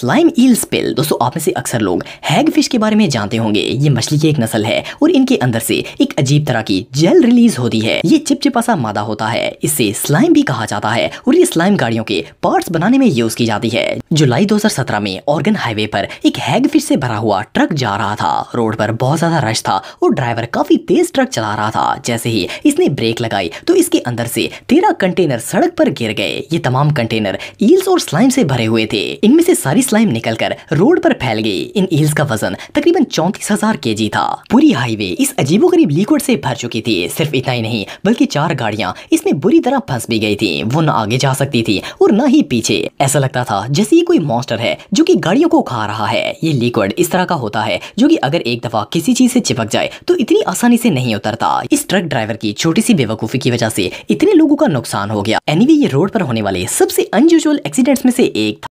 slime ईल spill दोस्तों आप में से अक्सर लोग हैगफिश के बारे में जानते होंगे ये मछली की एक नस्ल है और इनके अंदर से एक अजीब तरह की जेल रिलीज होती है ये चिपचिपा सा मादा होता है इसे स्लाइम भी कहा जाता है और ये स्लाइम गाड़ियों के पार्ट्स बनाने में यूज की जाती है जुलाई 2017 में ऑर्गन हाईवे पर एक हैगफिश से भरा हुआ ट्रक जा रहा था रोड पर बहुत ज्यादा रश था और ड्राइवर काफी तेज ट्रक चला रहा था जैसे ही इसने ब्रेक लगाई तो इसके अंदर से तेरह कंटेनर सड़क पर गिर गए ये तमाम कंटेनर ईल्स और स्लाइम से भरे हुए थे इनमें से सारी स्लाइम निकलकर रोड पर फैल गई इन ईल्स का वजन तकरीबन चौंतीस हजार के जी था पूरी हाईवे इस अजीबोगरीब लिक्विड से भर चुकी थी सिर्फ इतना ही नहीं बल्कि चार गाड़ियां इसमें बुरी तरह फंस भी गई थी वो न आगे जा सकती थी और न ही पीछे ऐसा लगता था जैसे ये कोई मॉन्स्टर है जो की गाड़ियों को खा रहा है ये लिक्विड इस तरह का होता है जो की अगर एक दफा किसी चीज ऐसी चिपक जाए तो इतनी आसानी ऐसी नहीं उतरता इस ट्रक ड्राइवर की छोटी सी बेवकूफी की वजह ऐसी इतने लोगों का नुकसान हो गया एनिवी ये रोड आरोप होने वाले सबसे अनयूजल एक्सीडेंट्स में से एक था